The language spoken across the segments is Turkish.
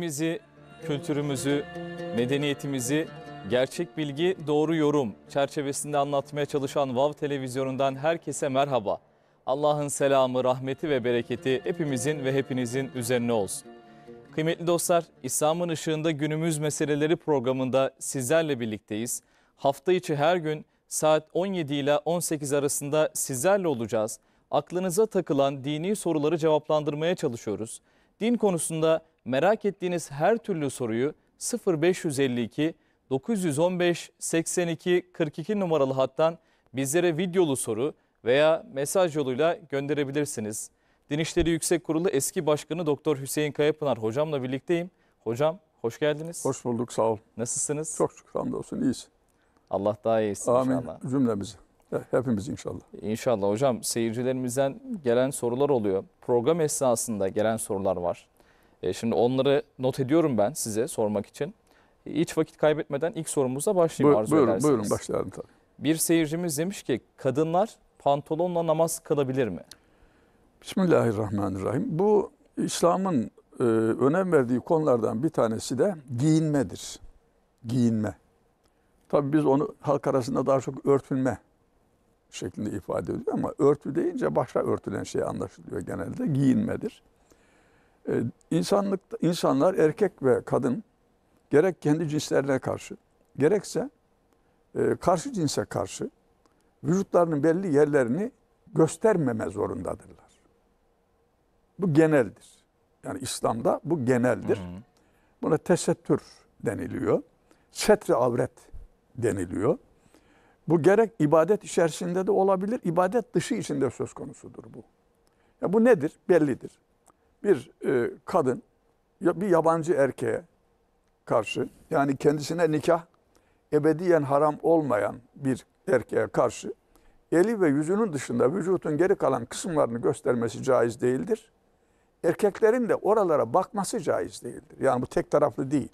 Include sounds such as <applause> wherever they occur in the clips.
tarihimizi, kültürümüzü, medeniyetimizi gerçek bilgi, doğru yorum çerçevesinde anlatmaya çalışan Vav Televizyonu'ndan herkese merhaba. Allah'ın selamı, rahmeti ve bereketi hepimizin ve hepinizin üzerine olsun. Kıymetli dostlar, İslam'ın ışığında günümüz meseleleri programında sizlerle birlikteyiz. Hafta içi her gün saat 17 ile 18 arasında sizlerle olacağız. Aklınıza takılan dini soruları cevaplandırmaya çalışıyoruz. Din konusunda merak ettiğiniz her türlü soruyu 0552 915 82 42 numaralı hattan bizlere videolu soru veya mesaj yoluyla gönderebilirsiniz. Din İşleri Yüksek Kurulu eski başkanı Doktor Hüseyin Kayapınar hocamla birlikteyim. Hocam hoş geldiniz. Hoş bulduk sağ ol. Nasılsınız? Çok şükür hamdolsun iyiyiz. Allah daha iyi Amin. inşallah. Amin cümlemizi. Hepimiz inşallah. İnşallah hocam seyircilerimizden gelen sorular oluyor. Program esnasında gelen sorular var. E, şimdi onları not ediyorum ben size sormak için. Hiç vakit kaybetmeden ilk sorumuza başlayayım Buyur, arzu buyurun, ederseniz. Buyurun başlayalım tabii. Bir seyircimiz demiş ki kadınlar pantolonla namaz kılabilir mi? Bismillahirrahmanirrahim. Bu İslam'ın e, önem verdiği konulardan bir tanesi de giyinmedir. Giyinme. Tabi biz onu halk arasında daha çok örtülme şeklinde ifade ediyoruz ama örtü deyince başka örtülen şey anlaşılıyor genelde. Giyinmedir. Ee, insanlık, insanlar erkek ve kadın gerek kendi cinslerine karşı gerekse e, karşı cinse karşı vücutlarının belli yerlerini göstermeme zorundadırlar. Bu geneldir. Yani İslam'da bu geneldir. Buna tesettür deniliyor. Setre avret deniliyor. Bu gerek ibadet içerisinde de olabilir, ibadet dışı içinde söz konusudur bu. Ya bu nedir? Bellidir bir e, kadın bir yabancı erkeğe karşı yani kendisine nikah ebediyen haram olmayan bir erkeğe karşı eli ve yüzünün dışında vücutun geri kalan kısımlarını göstermesi caiz değildir. Erkeklerin de oralara bakması caiz değildir. Yani bu tek taraflı değil.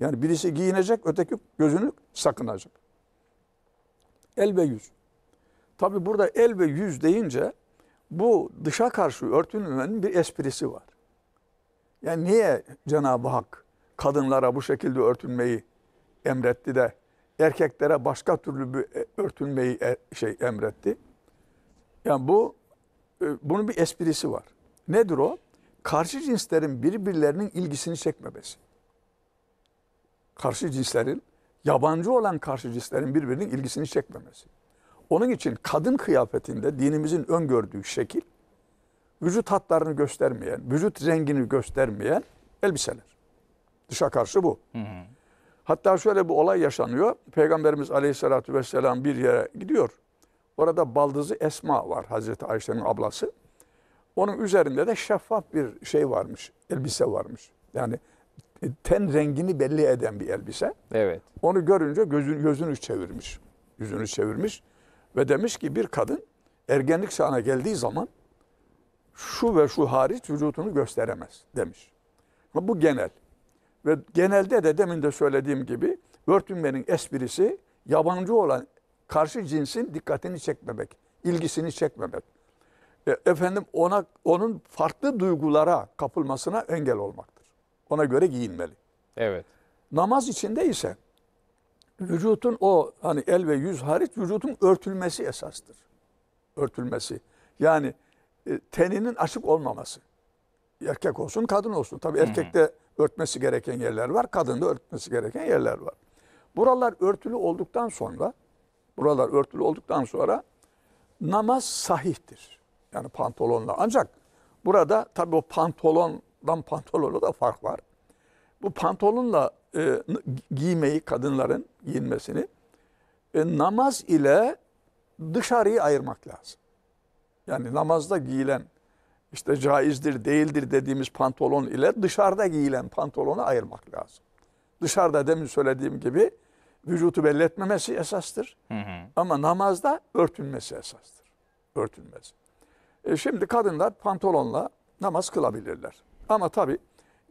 Yani birisi giyinecek, öteki gözünü sakınacak. El ve yüz. Tabi burada el ve yüz deyince bu dışa karşı örtünmenin bir esprisi var. Yani niye Cenab-ı Hak kadınlara bu şekilde örtünmeyi emretti de erkeklere başka türlü bir e, örtünmeyi e, şey emretti? Yani bu e, bunun bir esprisi var. Nedir o? Karşı cinslerin birbirlerinin ilgisini çekmemesi. Karşı cinslerin yabancı olan karşı cinslerin birbirinin ilgisini çekmemesi. Onun için kadın kıyafetinde dinimizin öngördüğü şekil vücut hatlarını göstermeyen, vücut rengini göstermeyen elbiseler. Dışa karşı bu. Hı hı. Hatta şöyle bir olay yaşanıyor. Peygamberimiz aleyhissalatü vesselam bir yere gidiyor. Orada baldızı Esma var Hazreti Ayşe'nin ablası. Onun üzerinde de şeffaf bir şey varmış, elbise varmış. Yani e, ten rengini belli eden bir elbise. Evet. Onu görünce gözün, gözünü çevirmiş, yüzünü çevirmiş ve demiş ki bir kadın ergenlik çağına geldiği zaman şu ve şu hariç vücutunu gösteremez demiş. Ama bu genel. Ve genelde de demin de söylediğim gibi örtünmenin esprisi yabancı olan karşı cinsin dikkatini çekmemek, ilgisini çekmemek. E, efendim ona onun farklı duygulara kapılmasına engel olmaktır. Ona göre giyinmeli. Evet. Namaz içinde ise vücutun o hani el ve yüz hariç vücutun örtülmesi esastır. Örtülmesi. Yani e, teninin açık olmaması. Erkek olsun, kadın olsun. Tabii erkekte örtmesi gereken yerler var, kadında örtmesi gereken yerler var. Buralar örtülü olduktan sonra, buralar örtülü olduktan sonra namaz sahihtir. Yani pantolonla. Ancak burada tabii o pantolondan pantolonla da fark var. Bu pantolonla e, giymeyi, kadınların giyinmesini e, namaz ile dışarıyı ayırmak lazım. Yani namazda giyilen işte caizdir değildir dediğimiz pantolon ile dışarıda giyilen pantolonu ayırmak lazım. Dışarıda demin söylediğim gibi vücutu belli etmemesi esastır. Hı hı. Ama namazda örtünmesi esastır. Örtünmesi. E şimdi kadınlar pantolonla namaz kılabilirler. Ama tabii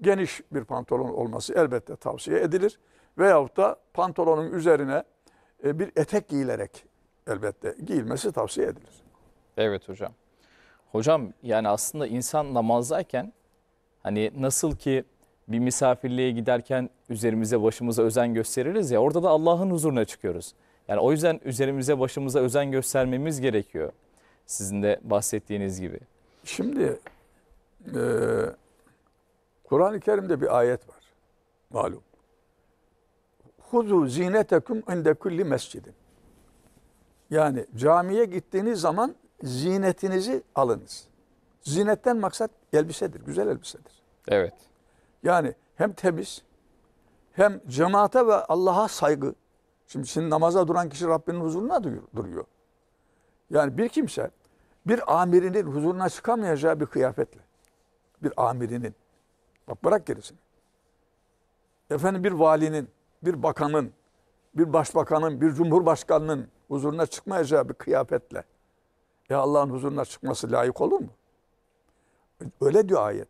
geniş bir pantolon olması elbette tavsiye edilir. Veyahut da pantolonun üzerine e, bir etek giyilerek elbette giyilmesi tavsiye edilir. Evet hocam. Hocam yani aslında insan namazdayken hani nasıl ki bir misafirliğe giderken üzerimize başımıza özen gösteririz ya orada da Allah'ın huzuruna çıkıyoruz. Yani o yüzden üzerimize başımıza özen göstermemiz gerekiyor. Sizin de bahsettiğiniz gibi. Şimdi e, Kur'an-ı Kerim'de bir ayet var malum. Huzu zinetekum inde kulli mescidin. Yani camiye gittiğiniz zaman Zinetinizi alınız. Zinetten maksat elbisedir, güzel elbisedir. Evet. Yani hem temiz hem cemaate ve Allah'a saygı. Şimdi şimdi namaza duran kişi Rabbinin huzuruna duruyor. Yani bir kimse bir amirinin huzuruna çıkamayacağı bir kıyafetle. Bir amirinin. Bak bırak gerisini. Efendim bir valinin, bir bakanın, bir başbakanın, bir cumhurbaşkanının huzuruna çıkmayacağı bir kıyafetle. Ya Allah'ın huzuruna çıkması layık olur mu? Öyle diyor ayet.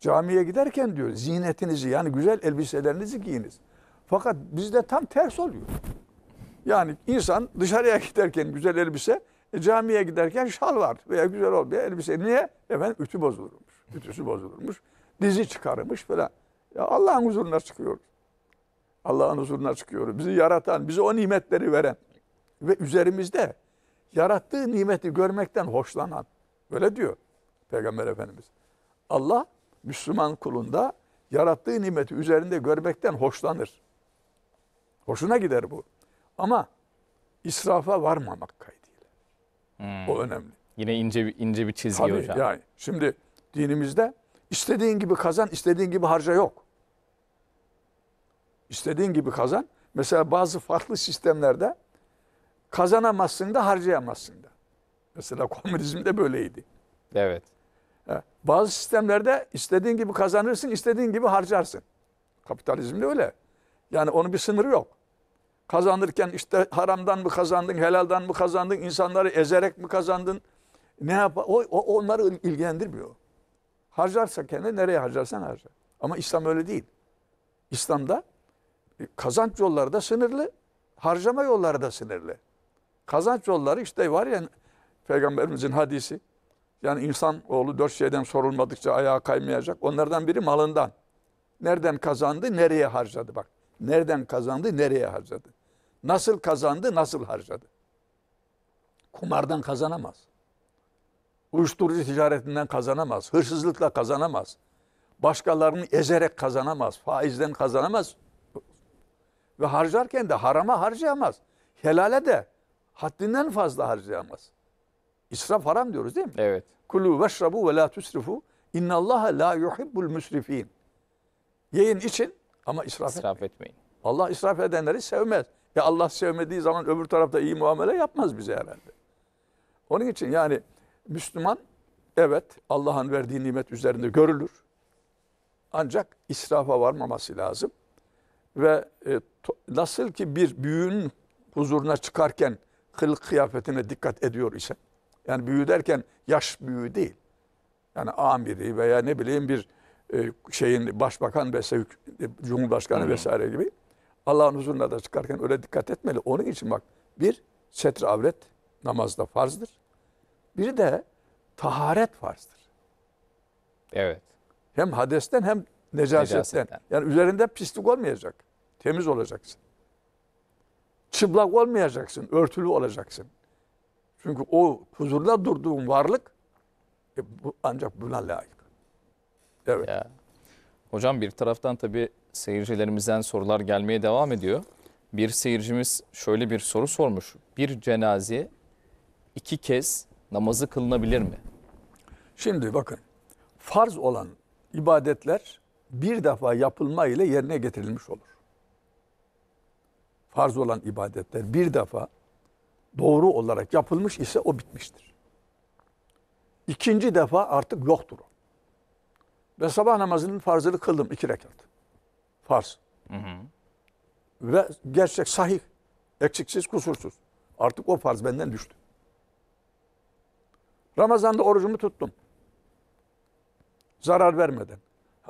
Camiye giderken diyor zinetinizi yani güzel elbiselerinizi giyiniz. Fakat bizde tam ters oluyor. Yani insan dışarıya <laughs> giderken güzel elbise, e, camiye giderken şal var veya güzel olmayan elbise. Niye? Efendim ütü bozulurmuş. Ütüsü bozulurmuş. Dizi çıkarmış falan. Ya Allah'ın huzuruna çıkıyoruz. Allah'ın huzuruna çıkıyoruz. Bizi yaratan, bize o nimetleri veren ve üzerimizde yarattığı nimeti görmekten hoşlanan. Öyle diyor Peygamber Efendimiz. Allah Müslüman kulunda yarattığı nimeti üzerinde görmekten hoşlanır. Hoşuna gider bu. Ama israfa varmamak kaydıyla. Hmm. O önemli. Yine ince bir, ince bir çizgi Tabii, hocam. Yani şimdi dinimizde istediğin gibi kazan, istediğin gibi harca yok. İstediğin gibi kazan. Mesela bazı farklı sistemlerde Kazanamazsın da harcayamazsın da. Mesela komünizmde böyleydi. Evet. Bazı sistemlerde istediğin gibi kazanırsın, istediğin gibi harcarsın. Kapitalizmde öyle. Yani onun bir sınırı yok. Kazanırken işte haramdan mı kazandın, helaldan mı kazandın, insanları ezerek mi kazandın? Ne yap? O, o onları ilgilendirmiyor. Harcarsa kendi nereye harcarsan harca. Ama İslam öyle değil. İslam'da e, kazanç yolları da sınırlı, harcama yolları da sınırlı. Kazanç yolları işte var ya peygamberimizin hadisi. Yani insan oğlu dört şeyden sorulmadıkça ayağa kaymayacak. Onlardan biri malından. Nereden kazandı, nereye harcadı bak. Nereden kazandı, nereye harcadı. Nasıl kazandı, nasıl harcadı. Kumardan kazanamaz. Uyuşturucu ticaretinden kazanamaz. Hırsızlıkla kazanamaz. Başkalarını ezerek kazanamaz. Faizden kazanamaz. Ve harcarken de harama harcayamaz. Helale de haddinden fazla harcayamaz. İsraf haram diyoruz değil mi? Evet. Kulu veşrabu ve la tusrifu. İnnallaha la yuhibbul müsrifin. Yiyin için ama israf, israf etmeyin. etmeyin. Allah israf edenleri sevmez. Ya Allah sevmediği zaman öbür tarafta iyi muamele yapmaz bize herhalde. Onun için yani Müslüman evet Allah'ın verdiği nimet üzerinde görülür. Ancak israfa varmaması lazım. Ve e, to, nasıl ki bir büyüğün huzuruna çıkarken kılık kıyafetine dikkat ediyor ise, yani büyü derken yaş büyü değil. Yani amiri veya ne bileyim bir e, şeyin başbakan vesaire, cumhurbaşkanı vesaire gibi Allah'ın huzuruna da çıkarken öyle dikkat etmeli. Onun için bak bir setre avret namazda farzdır. Bir de taharet farzdır. Evet. Hem hadesten hem necasetten. necasetten. Yani üzerinde pislik olmayacak. Temiz olacaksın. Çıplak olmayacaksın, örtülü olacaksın. Çünkü o huzurda durduğun varlık e, bu, ancak buna layık. Evet. Ya. Hocam bir taraftan tabii seyircilerimizden sorular gelmeye devam ediyor. Bir seyircimiz şöyle bir soru sormuş. Bir cenaze iki kez namazı kılınabilir mi? Şimdi bakın farz olan ibadetler bir defa yapılma ile yerine getirilmiş olur farz olan ibadetler bir defa doğru olarak yapılmış ise o bitmiştir. İkinci defa artık yoktur o. Ve sabah namazının farzını kıldım iki rekat. Farz. Hı hı. Ve gerçek sahih, eksiksiz, kusursuz. Artık o farz benden düştü. Ramazan'da orucumu tuttum. Zarar vermeden.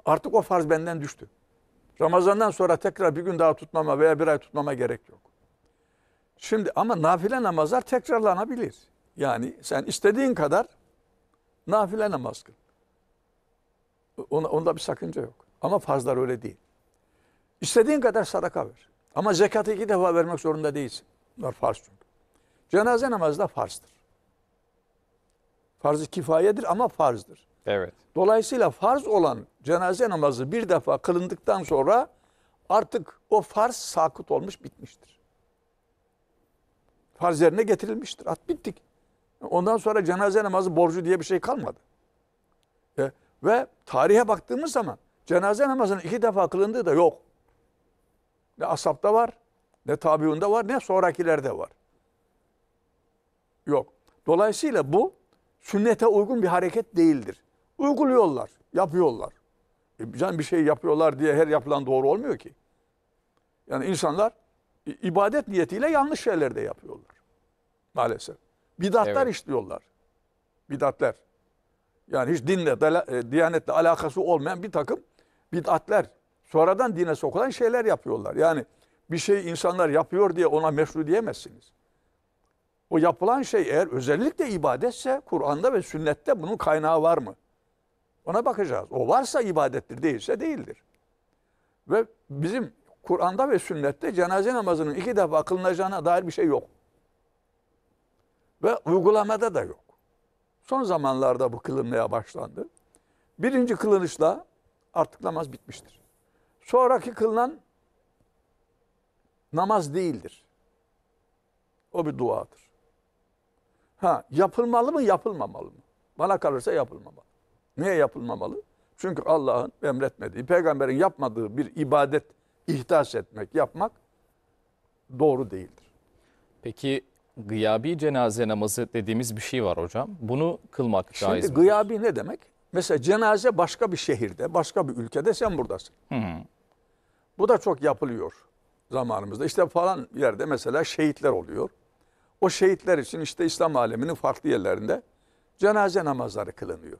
Artık o farz benden düştü. Ramazandan sonra tekrar bir gün daha tutmama veya bir ay tutmama gerek yok. Şimdi ama nafile namazlar tekrarlanabilir. Yani sen istediğin kadar nafile namaz kıl. Onda, onda bir sakınca yok. Ama farzlar öyle değil. İstediğin kadar sadaka ver. Ama zekatı iki defa vermek zorunda değilsin. Bunlar farz çünkü. Cenaze namazı da farzdır. Farz-ı kifayedir ama farzdır. Evet. Dolayısıyla farz olan cenaze namazı bir defa kılındıktan sonra artık o farz sakıt olmuş bitmiştir. Farz yerine getirilmiştir. At bittik. Ondan sonra cenaze namazı borcu diye bir şey kalmadı. E, ve tarihe baktığımız zaman cenaze namazının iki defa kılındığı da yok. Ne asapta var, ne tabiunda var, ne sonrakilerde var. Yok. Dolayısıyla bu sünnete uygun bir hareket değildir. Uyguluyorlar, yapıyorlar. E, can bir şey yapıyorlar diye her yapılan doğru olmuyor ki. Yani insanlar ibadet niyetiyle yanlış şeyler de yapıyorlar. Maalesef. Bidatlar evet. işliyorlar. Bidatlar. Yani hiç dinle, dala, e, diyanetle alakası olmayan bir takım bidatlar. Sonradan dine sokulan şeyler yapıyorlar. Yani bir şey insanlar yapıyor diye ona meşru diyemezsiniz. O yapılan şey eğer özellikle ibadetse Kur'an'da ve sünnette bunun kaynağı var mı? Ona bakacağız. O varsa ibadettir, değilse değildir. Ve bizim Kur'an'da ve sünnette cenaze namazının iki defa kılınacağına dair bir şey yok. Ve uygulamada da yok. Son zamanlarda bu kılınmaya başlandı. Birinci kılınışla artık namaz bitmiştir. Sonraki kılınan namaz değildir. O bir duadır. Ha, yapılmalı mı yapılmamalı mı? Bana kalırsa yapılmamalı. Niye yapılmamalı? Çünkü Allah'ın emretmediği, peygamberin yapmadığı bir ibadet ihdas etmek, yapmak doğru değildir. Peki gıyabi cenaze namazı dediğimiz bir şey var hocam. Bunu kılmak Şimdi caiz Şimdi gıyabi ne demek? Mesela cenaze başka bir şehirde, başka bir ülkede sen buradasın. Hı hı. Bu da çok yapılıyor zamanımızda. İşte falan yerde mesela şehitler oluyor. O şehitler için işte İslam aleminin farklı yerlerinde cenaze namazları kılınıyor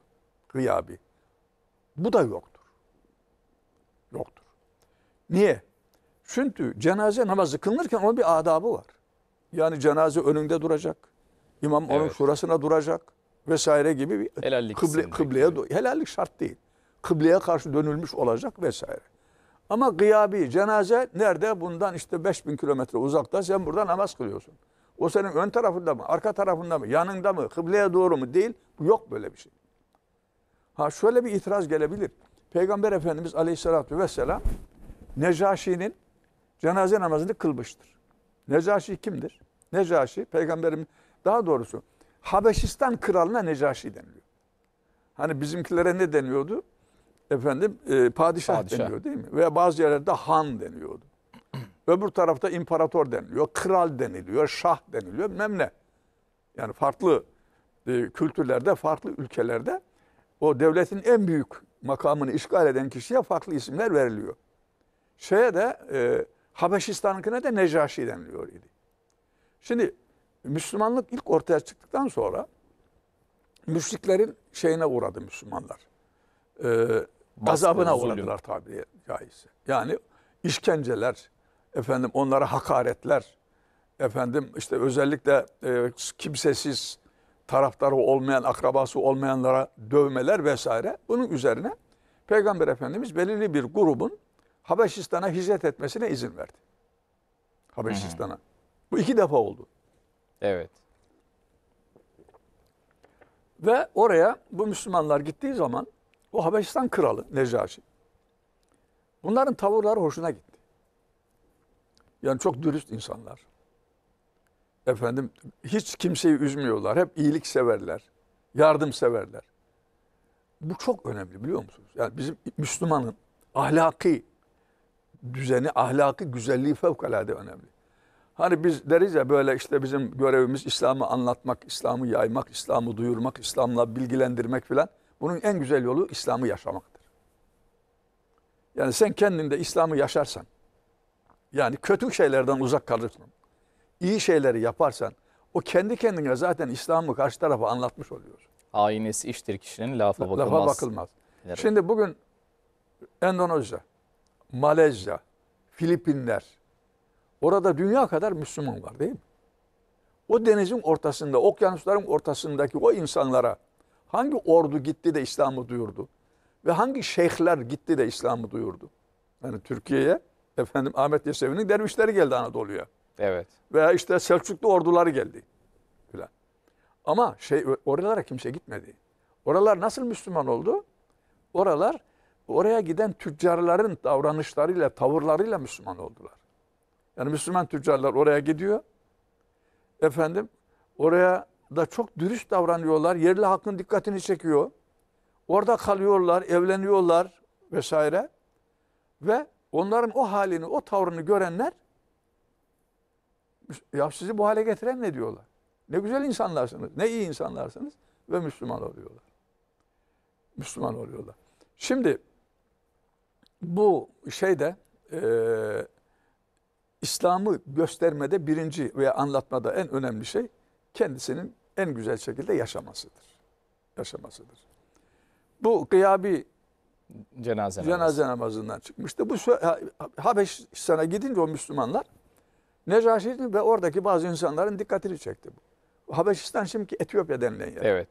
gıyabi. Bu da yoktur. Yoktur. Niye? Çünkü cenaze namazı kılınırken onun bir adabı var. Yani cenaze önünde duracak. İmam evet. onun şurasına duracak vesaire gibi bir helallik kıble, kıbleye gibi. helallik şart değil. Kıbleye karşı dönülmüş olacak vesaire. Ama gıyabi cenaze nerede? Bundan işte 5000 kilometre uzakta sen burada namaz kılıyorsun. O senin ön tarafında mı, arka tarafında mı, yanında mı, kıbleye doğru mu değil? Yok böyle bir şey. Ha şöyle bir itiraz gelebilir. Peygamber Efendimiz Aleyhisselatü Vesselam Necaşi'nin cenaze namazını kılmıştır. Necaşi kimdir? Necaşi peygamberim daha doğrusu Habeşistan kralına Necaşi deniliyor. Hani bizimkilere ne deniyordu? Efendim e, padişah, padişah deniyor değil mi? Veya bazı yerlerde han deniyordu. <clears throat> Öbür tarafta imparator deniliyor, kral deniliyor, şah deniliyor, Memle. Yani farklı e, kültürlerde, farklı ülkelerde o devletin en büyük makamını işgal eden kişiye farklı isimler veriliyor. Şeye de e, Habeşistan'ınkine de Necaşi deniliyor idi. Şimdi Müslümanlık ilk ortaya çıktıktan sonra müşriklerin şeyine uğradı Müslümanlar. Ee, gazabına uğradılar tabiri caizse. Yani işkenceler, efendim onlara hakaretler, efendim işte özellikle e, kimsesiz taraftarı olmayan, akrabası olmayanlara dövmeler vesaire. Bunun üzerine Peygamber Efendimiz belirli bir grubun Habeşistan'a hicret etmesine izin verdi. Habeşistan'a. Bu iki defa oldu. Evet. Ve oraya bu Müslümanlar gittiği zaman o Habeşistan kralı Necaşi. Bunların tavırları hoşuna gitti. Yani çok dürüst insanlar efendim hiç kimseyi üzmüyorlar. Hep iyilik severler, yardım severler. Bu çok önemli biliyor musunuz? Yani bizim Müslümanın ahlaki düzeni, ahlaki güzelliği fevkalade önemli. Hani biz deriz ya böyle işte bizim görevimiz İslam'ı anlatmak, İslam'ı yaymak, İslam'ı duyurmak, İslam'la bilgilendirmek filan. Bunun en güzel yolu İslam'ı yaşamaktır. Yani sen kendinde İslam'ı yaşarsan, yani kötü şeylerden uzak kalırsın iyi şeyleri yaparsan o kendi kendine zaten İslam'ı karşı tarafa anlatmış oluyor. Aynesi iştir kişinin lafa bakılmaz. Lafa bakılmaz. Evet. Şimdi bugün Endonezya, Malezya, Filipinler, orada dünya kadar Müslüman var değil mi? O denizin ortasında, okyanusların ortasındaki o insanlara hangi ordu gitti de İslam'ı duyurdu? Ve hangi şeyhler gitti de İslam'ı duyurdu? Yani Türkiye'ye efendim Ahmet Yesevi'nin dervişleri geldi Anadolu'ya. Evet. Veya işte Selçuklu orduları geldi. Falan. Ama şey oralara kimse gitmedi. Oralar nasıl Müslüman oldu? Oralar oraya giden tüccarların davranışlarıyla, tavırlarıyla Müslüman oldular. Yani Müslüman tüccarlar oraya gidiyor. Efendim oraya da çok dürüst davranıyorlar. Yerli halkın dikkatini çekiyor. Orada kalıyorlar, evleniyorlar vesaire. Ve onların o halini, o tavrını görenler ya sizi bu hale getiren ne diyorlar? Ne güzel insanlarsınız, ne iyi insanlarsınız ve Müslüman oluyorlar. Müslüman oluyorlar. Şimdi bu şeyde e, İslam'ı göstermede birinci veya anlatmada en önemli şey kendisinin en güzel şekilde yaşamasıdır. Yaşamasıdır. Bu gıyabi cenaze, cenaze namazından çıkmıştı. Bu Habeşistan'a gidince o Müslümanlar Necaşi'nin ve oradaki bazı insanların dikkatini çekti bu. Habeşistan şimdiki Etiyopya denilen yer. Evet.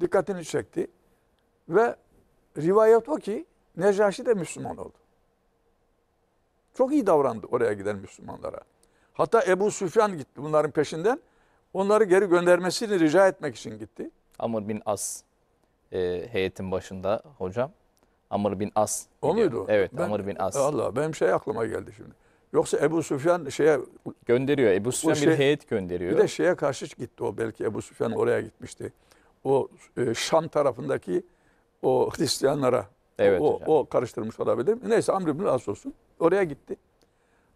Dikkatini çekti. Ve rivayet o ki Necaşi de Müslüman oldu. Çok iyi davrandı oraya giden Müslümanlara. Hatta Ebu Süfyan gitti bunların peşinden. Onları geri göndermesini rica etmek için gitti. Amr bin As e, heyetin başında hocam. Amr bin As. O biliyorum. muydu? Evet ben, Amr bin As. Allah benim şey aklıma geldi şimdi. Yoksa Ebu Süfyan şeye gönderiyor. Ebu Süfyan şey, bir heyet gönderiyor. Bir de şeye karşı gitti o belki Ebu Süfyan oraya gitmişti. O e, Şam tarafındaki o Hristiyanlara evet, o, o karıştırmış olabilir. Neyse Amr ibn As olsun. Oraya gitti.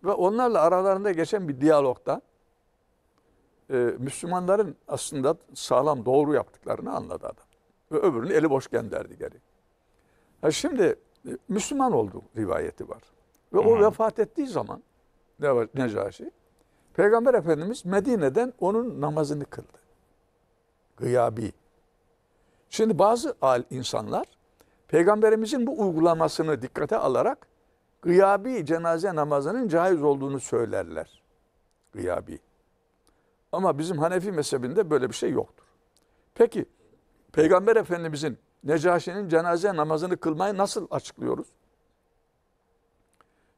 Ve onlarla aralarında geçen bir diyalogda e, Müslümanların aslında sağlam doğru yaptıklarını anladı adam. Ve öbürünü eli boş gönderdi geri. Ha şimdi e, Müslüman oldu rivayeti var. Ve Hı. o vefat ettiği zaman Necaşi, Peygamber Efendimiz Medine'den onun namazını kıldı. Gıyabi. Şimdi bazı al insanlar Peygamberimizin bu uygulamasını dikkate alarak gıyabi cenaze namazının caiz olduğunu söylerler. Gıyabi. Ama bizim Hanefi mezhebinde böyle bir şey yoktur. Peki Peygamber Efendimizin Necaşi'nin cenaze namazını kılmayı nasıl açıklıyoruz?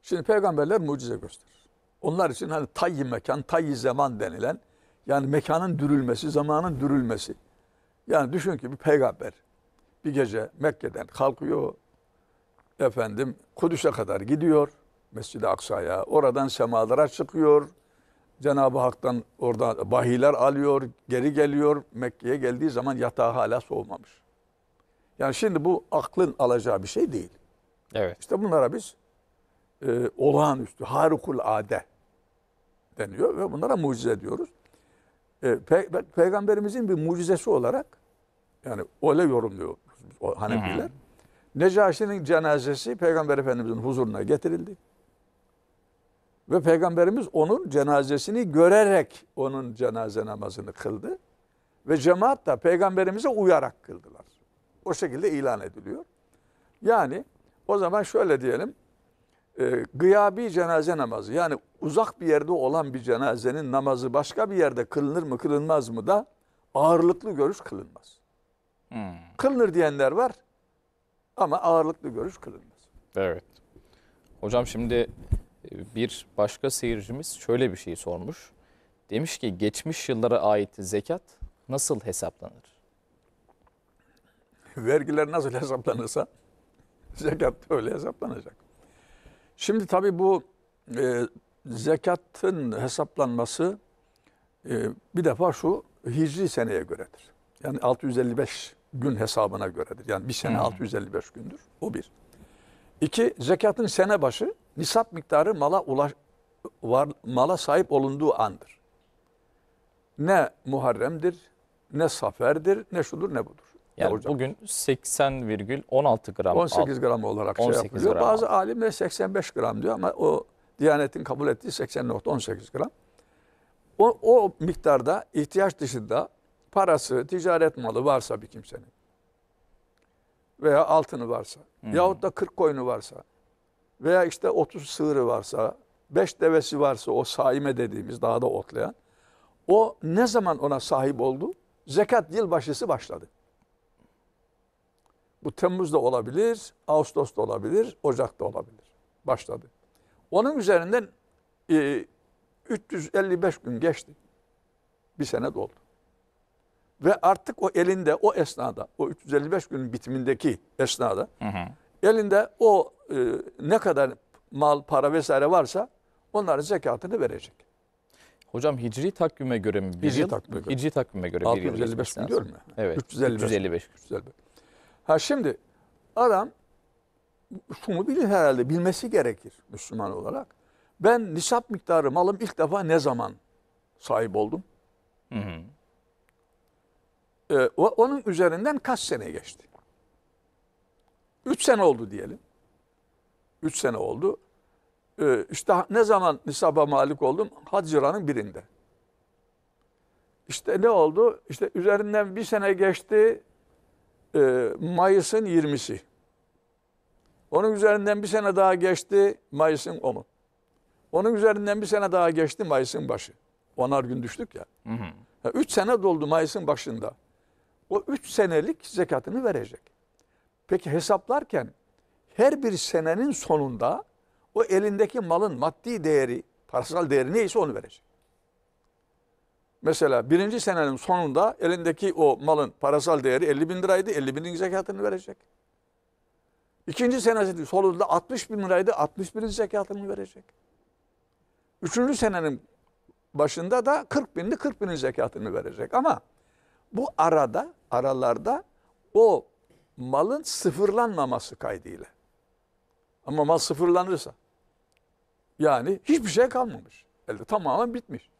Şimdi peygamberler mucize gösterir. Onlar için hani tayyi mekan, tayyi zaman denilen yani mekanın dürülmesi, zamanın dürülmesi. Yani düşün ki bir peygamber bir gece Mekke'den kalkıyor. Efendim Kudüs'e kadar gidiyor. Mescid-i Aksa'ya. Oradan semalara çıkıyor. Cenab-ı Hak'tan orada bahiler alıyor. Geri geliyor. Mekke'ye geldiği zaman yatağı hala soğumamış. Yani şimdi bu aklın alacağı bir şey değil. Evet. İşte bunlara biz e, olağanüstü, harikulade deniyor ve bunlara mucize diyoruz. E, pe, pe, peygamberimizin bir mucizesi olarak yani öyle yorumluyor o Hanefiler. Necaşi'nin cenazesi Peygamber Efendimizin huzuruna getirildi. Ve Peygamberimiz onun cenazesini görerek onun cenaze namazını kıldı. Ve cemaat da Peygamberimize uyarak kıldılar. O şekilde ilan ediliyor. Yani o zaman şöyle diyelim e, gıyabi cenaze namazı yani uzak bir yerde olan bir cenazenin namazı başka bir yerde kılınır mı kılınmaz mı da ağırlıklı görüş kılınmaz. Hmm. Kılınır diyenler var ama ağırlıklı görüş kılınmaz. Evet. Hocam şimdi e, bir başka seyircimiz şöyle bir şey sormuş. Demiş ki geçmiş yıllara ait zekat nasıl hesaplanır? Vergiler nasıl hesaplanırsa <laughs> zekat da öyle hesaplanacak. Şimdi tabii bu e, zekatın hesaplanması e, bir defa şu hicri seneye göredir. Yani 655 gün hesabına göredir. Yani bir sene hmm. 655 gündür. O bir. İki, zekatın sene başı nisap miktarı mala ulaş, var, mala sahip olunduğu andır. Ne Muharrem'dir, ne Safer'dir, ne şudur ne budur. Yani ya hocam. bugün 80,16 gram. 18 gram olarak 18 şey yapılıyor. Gram Bazı alimler 85 gram diyor ama o Diyanet'in kabul ettiği 80.18 gram. O, o miktarda ihtiyaç dışında parası, ticaret malı varsa bir kimsenin veya altını varsa hmm. yahut da 40 koyunu varsa veya işte 30 sığırı varsa, 5 devesi varsa o saime dediğimiz daha da otlayan o ne zaman ona sahip oldu? Zekat yılbaşısı başladı. Bu Temmuz'da olabilir, Ağustos'ta olabilir, Ocak'ta olabilir. Başladı. Onun üzerinden e, 355 gün geçti. Bir sene doldu. Ve artık o elinde, o esnada, o 355 günün bitimindeki esnada hı hı. elinde o e, ne kadar mal, para vesaire varsa onların zekatını verecek. Hocam hicri takvime göre mi? Bir hicri yıl, takvime göre. Hicri takvime göre 655 bir yıl. 655 gün diyorum ya. Evet. 355. 355. 355. Ha şimdi adam şunu bilir herhalde, bilmesi gerekir Müslüman olarak. Ben nisap miktarı malım ilk defa ne zaman sahip oldum? Hı hı. Ee, onun üzerinden kaç sene geçti? Üç sene oldu diyelim. Üç sene oldu. Ee, işte ne zaman nisaba malik oldum? Haziran'ın birinde. İşte ne oldu? İşte üzerinden bir sene geçti e, Mayıs'ın 20'si. Onun üzerinden bir sene daha geçti Mayıs'ın 10'u. Onun üzerinden bir sene daha geçti Mayıs'ın başı. Onar gün düştük ya. Hı hı. ya üç sene doldu Mayıs'ın başında. O üç senelik zekatını verecek. Peki hesaplarken her bir senenin sonunda o elindeki malın maddi değeri, parasal değeri neyse onu verecek. Mesela birinci senenin sonunda elindeki o malın parasal değeri 50 bin liraydı. 50 binin zekatını verecek. İkinci senesinin sonunda 60 bin liraydı. 60 binin zekatını verecek. Üçüncü senenin başında da 40 binli 40 binin zekatını verecek. Ama bu arada aralarda o malın sıfırlanmaması kaydıyla. Ama mal sıfırlanırsa yani hiçbir şey kalmamış. Elde tamamen bitmiş.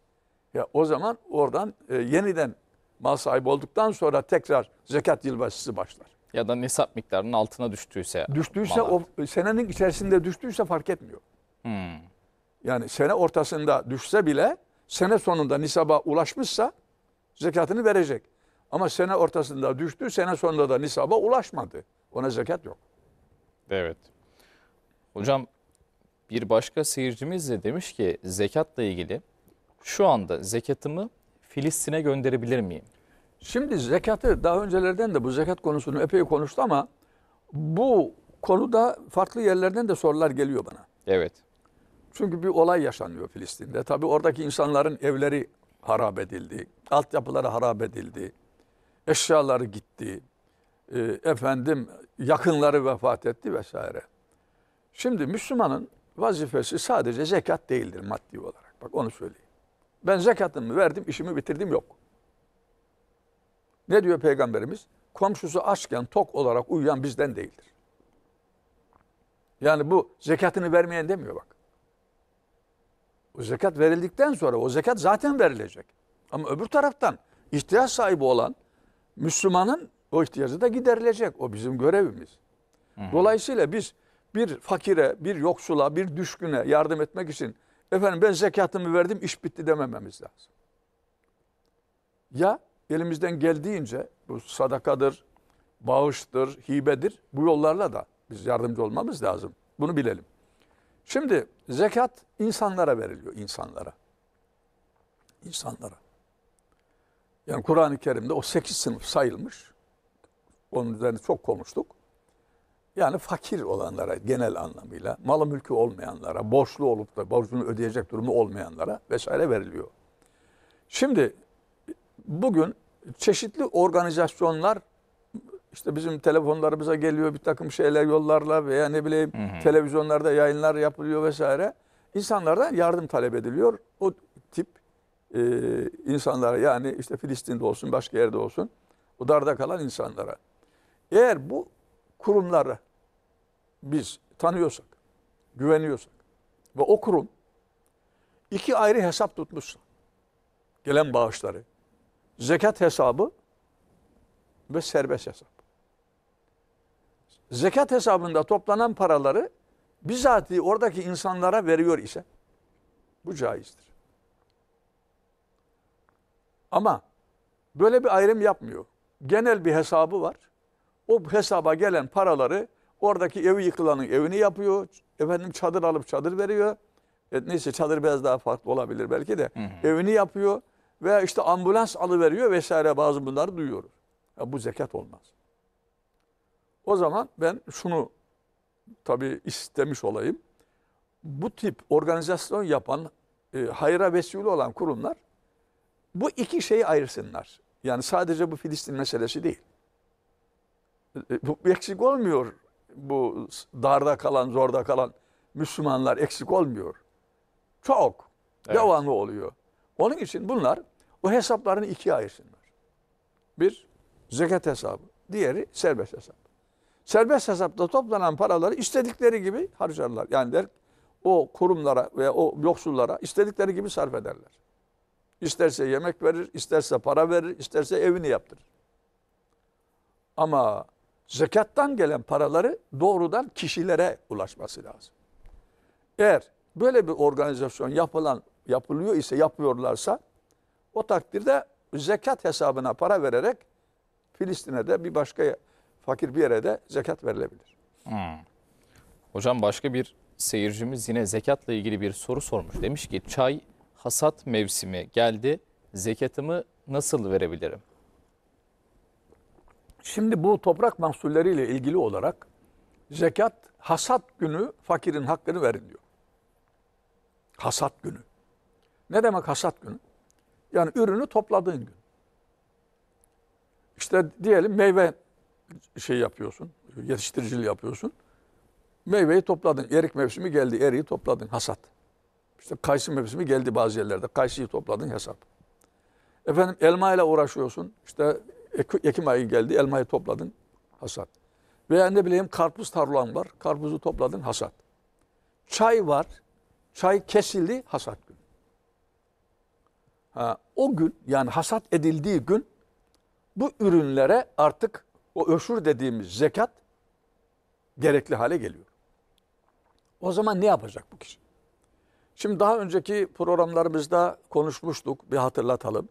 Ya o zaman oradan e, yeniden mal sahibi olduktan sonra tekrar zekat yılbaşısı başlar. Ya da nisap miktarının altına düştüyse. Düştüyse o e, senenin içerisinde düştüyse fark etmiyor. Hmm. Yani sene ortasında düşse bile sene sonunda nisaba ulaşmışsa zekatını verecek. Ama sene ortasında düştü, sene sonunda da nisaba ulaşmadı. Ona zekat yok. Evet. Hocam bir başka seyircimiz de demiş ki zekatla ilgili şu anda zekatımı Filistin'e gönderebilir miyim? Şimdi zekatı daha öncelerden de bu zekat konusunu epey konuştu ama bu konuda farklı yerlerden de sorular geliyor bana. Evet. Çünkü bir olay yaşanıyor Filistin'de. Tabii oradaki insanların evleri harap edildi. Altyapıları harap edildi. Eşyaları gitti. E, efendim yakınları vefat etti vesaire. Şimdi Müslümanın vazifesi sadece zekat değildir maddi olarak. Bak onu söyleyeyim. Ben zekatımı verdim, işimi bitirdim yok. Ne diyor Peygamberimiz? Komşusu açken tok olarak uyuyan bizden değildir. Yani bu zekatını vermeyen demiyor bak. O zekat verildikten sonra o zekat zaten verilecek. Ama öbür taraftan ihtiyaç sahibi olan Müslümanın o ihtiyacı da giderilecek. O bizim görevimiz. Hı hı. Dolayısıyla biz bir fakire, bir yoksula, bir düşküne yardım etmek için efendim ben zekatımı verdim iş bitti demememiz lazım. Ya elimizden geldiğince bu sadakadır, bağıştır, hibedir bu yollarla da biz yardımcı olmamız lazım. Bunu bilelim. Şimdi zekat insanlara veriliyor insanlara. İnsanlara. Yani Kur'an-ı Kerim'de o sekiz sınıf sayılmış. Onun üzerine çok konuştuk. Yani fakir olanlara genel anlamıyla, malı mülkü olmayanlara, borçlu olup da borcunu ödeyecek durumu olmayanlara vesaire veriliyor. Şimdi bugün çeşitli organizasyonlar işte bizim telefonlarımıza geliyor bir takım şeyler yollarla veya ne bileyim hı hı. televizyonlarda yayınlar yapılıyor vesaire. İnsanlardan yardım talep ediliyor. O tip e, insanlara yani işte Filistin'de olsun başka yerde olsun o darda kalan insanlara. Eğer bu kurumları biz tanıyorsak, güveniyorsak ve o kurum iki ayrı hesap tutmuşsa gelen bağışları zekat hesabı ve serbest hesap. Zekat hesabında toplanan paraları bizatihi oradaki insanlara veriyor ise bu caizdir. Ama böyle bir ayrım yapmıyor. Genel bir hesabı var o hesaba gelen paraları oradaki evi yıkılanın evini yapıyor. Efendim çadır alıp çadır veriyor. E, neyse çadır biraz daha farklı olabilir belki de. Hı hı. Evini yapıyor veya işte ambulans alıveriyor vesaire bazı bunları duyuyoruz. Ya bu zekat olmaz. O zaman ben şunu tabii istemiş olayım. Bu tip organizasyon yapan, e, hayra vesile olan kurumlar bu iki şeyi ayırsınlar. Yani sadece bu Filistin meselesi değil. E, bu eksik olmuyor. Bu darda kalan, zorda kalan Müslümanlar eksik olmuyor. Çok. Evet. Devamlı oluyor. Onun için bunlar o hesaplarını ikiye ayırsınlar. Bir zekat hesabı, diğeri serbest hesap. Serbest hesapta toplanan paraları istedikleri gibi harcarlar. Yani der o kurumlara veya o yoksullara istedikleri gibi sarf ederler. İsterse yemek verir, isterse para verir, isterse evini yaptırır. Ama zekattan gelen paraları doğrudan kişilere ulaşması lazım. Eğer böyle bir organizasyon yapılan yapılıyor ise yapıyorlarsa o takdirde zekat hesabına para vererek Filistin'e de bir başka fakir bir yere de zekat verilebilir. Hmm. Hocam başka bir seyircimiz yine zekatla ilgili bir soru sormuş. Demiş ki çay hasat mevsimi geldi zekatımı nasıl verebilirim? Şimdi bu toprak mahsulleriyle ilgili olarak zekat hasat günü fakirin hakkını verin diyor. Hasat günü. Ne demek hasat günü? Yani ürünü topladığın gün. İşte diyelim meyve şey yapıyorsun, yetiştiriciliği yapıyorsun. Meyveyi topladın. Erik mevsimi geldi, eriği topladın, hasat. İşte kayısı mevsimi geldi bazı yerlerde. Kayısıyı topladın, hesap. Efendim elma ile uğraşıyorsun. işte. Ekim ayı geldi elmayı topladın hasat. Veya ne bileyim karpuz tarlan var. Karpuzu topladın hasat. Çay var. Çay kesildi hasat gün. Ha, o gün yani hasat edildiği gün bu ürünlere artık o öşür dediğimiz zekat gerekli hale geliyor. O zaman ne yapacak bu kişi? Şimdi daha önceki programlarımızda konuşmuştuk, bir hatırlatalım.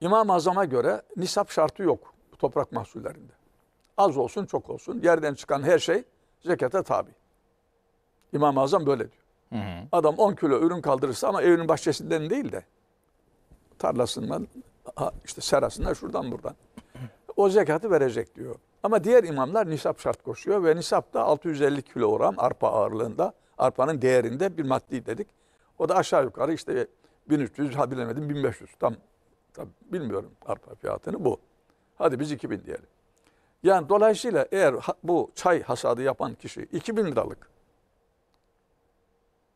İmam-ı Azam'a göre nisap şartı yok bu toprak mahsullerinde. Az olsun çok olsun yerden çıkan her şey zekata tabi. İmam-ı Azam böyle diyor. Hı hı. Adam 10 kilo ürün kaldırırsa ama evinin bahçesinden değil de tarlasından işte serasından şuradan buradan. O zekatı verecek diyor. Ama diğer imamlar nisap şart koşuyor ve nisap da 650 kilogram arpa ağırlığında, arpanın değerinde bir maddi dedik. O da aşağı yukarı işte 1300, ha bilemedim 1500 tam Tabii bilmiyorum arpa fiyatını bu. Hadi biz 2000 diyelim. Yani dolayısıyla eğer bu çay hasadı yapan kişi 2000 liralık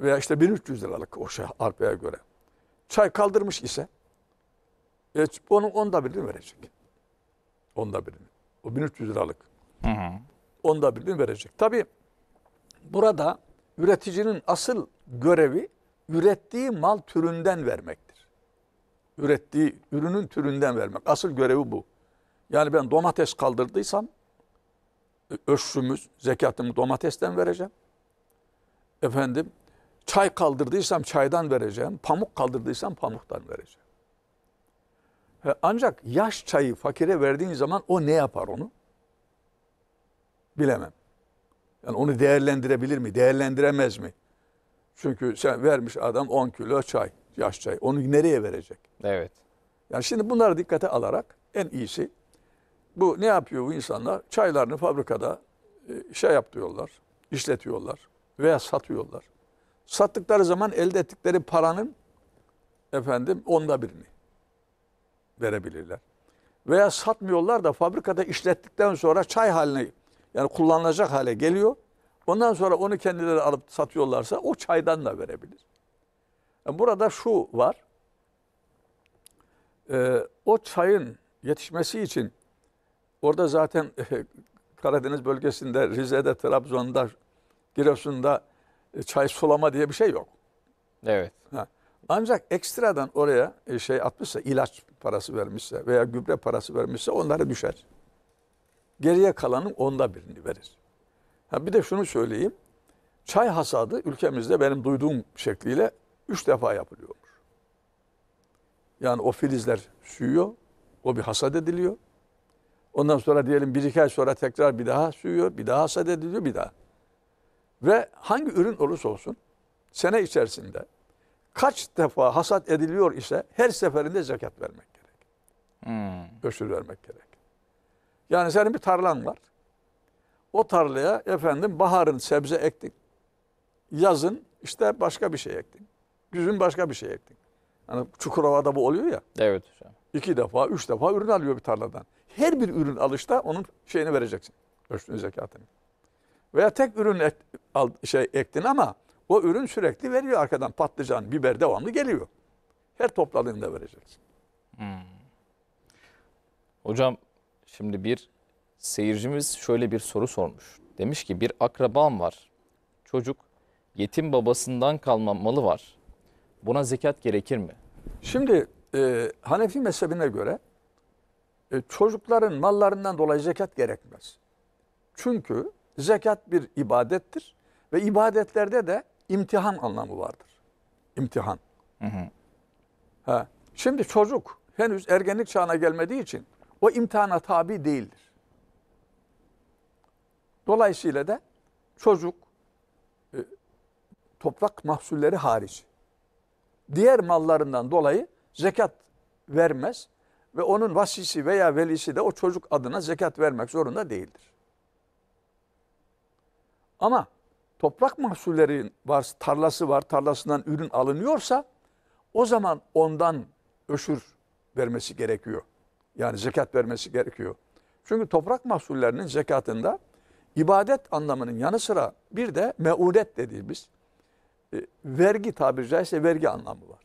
veya işte 1300 liralık o şey arpaya göre çay kaldırmış ise e, onun onda birini verecek. Onda birini. O 1300 liralık. Hı hı. Onda birini verecek. Tabi burada üreticinin asıl görevi ürettiği mal türünden vermektir ürettiği ürünün türünden vermek. Asıl görevi bu. Yani ben domates kaldırdıysam e, ölçümü, zekatımı domatesten vereceğim. Efendim çay kaldırdıysam çaydan vereceğim. Pamuk kaldırdıysam pamuktan vereceğim. ancak yaş çayı fakire verdiğin zaman o ne yapar onu? Bilemem. Yani onu değerlendirebilir mi? Değerlendiremez mi? Çünkü sen vermiş adam 10 kilo çay yaşça. Onu nereye verecek? Evet. Yani şimdi bunları dikkate alarak en iyisi bu ne yapıyor bu insanlar? Çaylarını fabrikada e, şey yaptırıyorlar, işletiyorlar veya satıyorlar. Sattıkları zaman elde ettikleri paranın efendim onda birini verebilirler. Veya satmıyorlar da fabrikada işlettikten sonra çay haline yani kullanılacak hale geliyor. Ondan sonra onu kendileri alıp satıyorlarsa o çaydan da verebilir. E, burada şu var. Ee, o çayın yetişmesi için orada zaten e, <laughs> Karadeniz bölgesinde, Rize'de, Trabzon'da, Giresun'da e, çay sulama diye bir şey yok. Evet. Ha. Ancak ekstradan oraya e, şey atmışsa, ilaç parası vermişse veya gübre parası vermişse onlara düşer. Geriye kalanın onda birini verir. Ha, bir de şunu söyleyeyim. Çay hasadı ülkemizde benim duyduğum şekliyle Üç defa yapılıyor. Yani o filizler suyuyor. O bir hasat ediliyor. Ondan sonra diyelim bir iki ay sonra tekrar bir daha suyuyor. Bir daha hasat ediliyor bir daha. Ve hangi ürün olursa olsun sene içerisinde kaç defa hasat ediliyor ise her seferinde zekat vermek gerek. Hmm. vermek gerek. Yani senin bir tarlan var. O tarlaya efendim baharın sebze ektin. Yazın işte başka bir şey ektin. Düzün başka bir şey ektin. Hani Çukurova'da bu oluyor ya. Evet hocam. İki defa, üç defa ürün alıyor bir tarladan. Her bir ürün alışta onun şeyini vereceksin. Üstün zekatını. Veya tek ürün ek, al, şey ektin ama o ürün sürekli veriyor arkadan. Patlıcan, biber devamlı geliyor. Her topladığında vereceksin. Hmm. Hocam şimdi bir seyircimiz şöyle bir soru sormuş. Demiş ki bir akrabam var. Çocuk yetim babasından kalma malı var. Buna zekat gerekir mi? Şimdi e, Hanefi mezhebine göre e, çocukların mallarından dolayı zekat gerekmez. Çünkü zekat bir ibadettir ve ibadetlerde de imtihan anlamı vardır. İmtihan. Hı hı. Ha. Şimdi çocuk henüz ergenlik çağına gelmediği için o imtihana tabi değildir. Dolayısıyla da çocuk e, toprak mahsulleri hariç diğer mallarından dolayı zekat vermez ve onun vasisi veya velisi de o çocuk adına zekat vermek zorunda değildir. Ama toprak mahsulleri var, tarlası var, tarlasından ürün alınıyorsa o zaman ondan öşür vermesi gerekiyor. Yani zekat vermesi gerekiyor. Çünkü toprak mahsullerinin zekatında ibadet anlamının yanı sıra bir de meudet dediğimiz e, vergi tabiri caizse vergi anlamı var.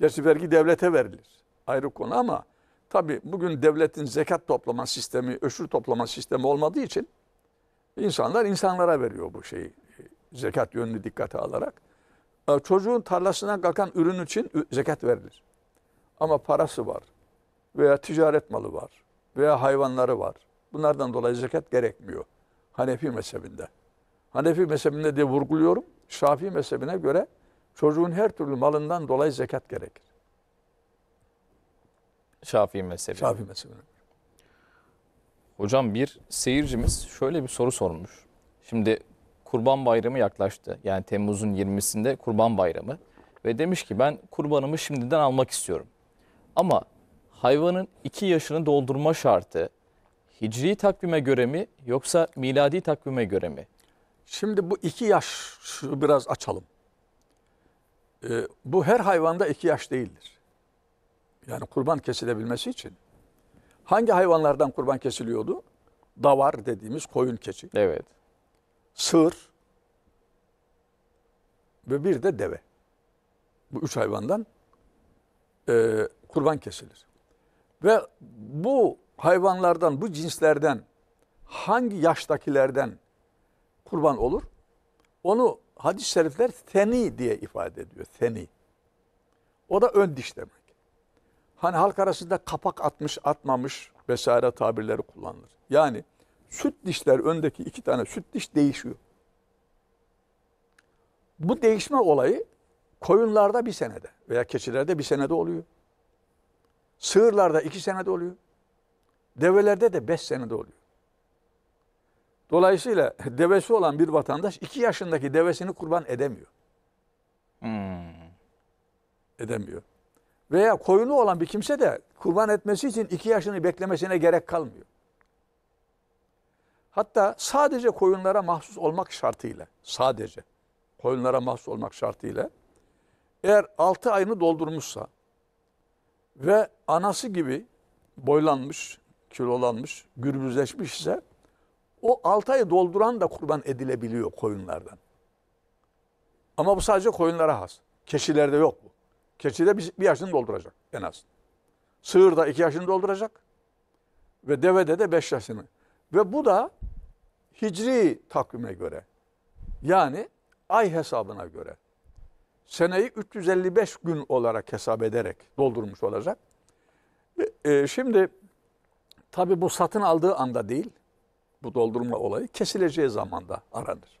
Gerçi vergi devlete verilir. Ayrı konu ama tabi bugün devletin zekat toplama sistemi, öşür toplama sistemi olmadığı için insanlar insanlara veriyor bu şeyi. E, zekat yönünü dikkate alarak. E, çocuğun tarlasına kalkan ürün için zekat verilir. Ama parası var veya ticaret malı var veya hayvanları var. Bunlardan dolayı zekat gerekmiyor. Hanefi mezhebinde. Hanefi mezhebinde diye vurguluyorum. Şafii mezhebine göre çocuğun her türlü malından dolayı zekat gerekir. Şafii mezhebi. Şafii mezhebine Hocam bir seyircimiz şöyle bir soru sormuş. Şimdi Kurban Bayramı yaklaştı. Yani Temmuz'un 20'sinde Kurban Bayramı. Ve demiş ki ben kurbanımı şimdiden almak istiyorum. Ama hayvanın 2 yaşını doldurma şartı hicri takvime göre mi yoksa miladi takvime göre mi? Şimdi bu iki yaş biraz açalım. Ee, bu her hayvanda iki yaş değildir. Yani kurban kesilebilmesi için. Hangi hayvanlardan kurban kesiliyordu? Davar dediğimiz koyun keçi. Evet. Sığır ve bir de deve. Bu üç hayvandan e, kurban kesilir. Ve bu hayvanlardan, bu cinslerden hangi yaştakilerden kurban olur. Onu hadis-i şerifler seni diye ifade ediyor. Seni. O da ön diş demek. Hani halk arasında kapak atmış, atmamış vesaire tabirleri kullanılır. Yani süt dişler öndeki iki tane süt diş değişiyor. Bu değişme olayı koyunlarda bir senede veya keçilerde bir senede oluyor. Sığırlarda iki senede oluyor. Develerde de beş senede oluyor. Dolayısıyla <laughs> devesi olan bir vatandaş iki yaşındaki devesini kurban edemiyor. Hmm. Edemiyor. Veya koyunu olan bir kimse de kurban etmesi için iki yaşını beklemesine gerek kalmıyor. Hatta sadece koyunlara mahsus olmak şartıyla, sadece koyunlara mahsus olmak şartıyla eğer altı ayını doldurmuşsa ve anası gibi boylanmış, kilolanmış, gürbüzleşmiş ise o 6 ayı dolduran da kurban edilebiliyor koyunlardan. Ama bu sadece koyunlara has. Keçilerde yok bu. Keçi de bir yaşını dolduracak en az. Sığır da 2 yaşını dolduracak. Ve devede de beş yaşını. Ve bu da hicri takvime göre. Yani ay hesabına göre. Seneyi 355 gün olarak hesap ederek doldurmuş olacak. E, şimdi tabi bu satın aldığı anda değil, bu doldurma olayı kesileceği zamanda aranır.